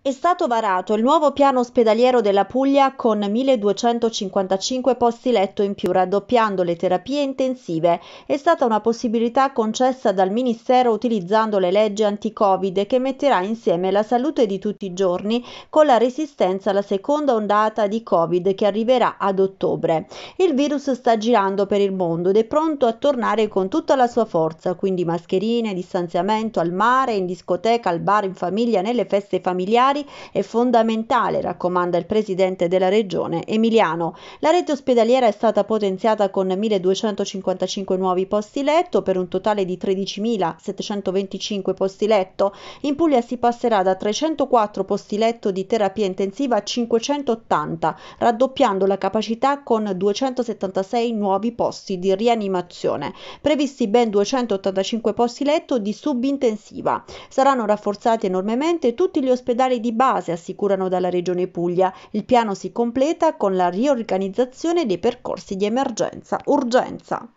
È stato varato il nuovo piano ospedaliero della Puglia con 1255 posti letto in più, raddoppiando le terapie intensive. È stata una possibilità concessa dal Ministero utilizzando le leggi anti-Covid che metterà insieme la salute di tutti i giorni con la resistenza alla seconda ondata di Covid che arriverà ad ottobre. Il virus sta girando per il mondo ed è pronto a tornare con tutta la sua forza, quindi mascherine, distanziamento al mare, in discoteca, al bar, in famiglia, nelle feste familiari familiari è fondamentale, raccomanda il presidente della regione, Emiliano. La rete ospedaliera è stata potenziata con 1.255 nuovi posti letto per un totale di 13.725 posti letto. In Puglia si passerà da 304 posti letto di terapia intensiva a 580, raddoppiando la capacità con 276 nuovi posti di rianimazione. Previsti ben 285 posti letto di subintensiva. Saranno rafforzati enormemente tutti gli ospedali sanitari di base, assicurano dalla Regione Puglia. Il piano si completa con la riorganizzazione dei percorsi di emergenza-urgenza.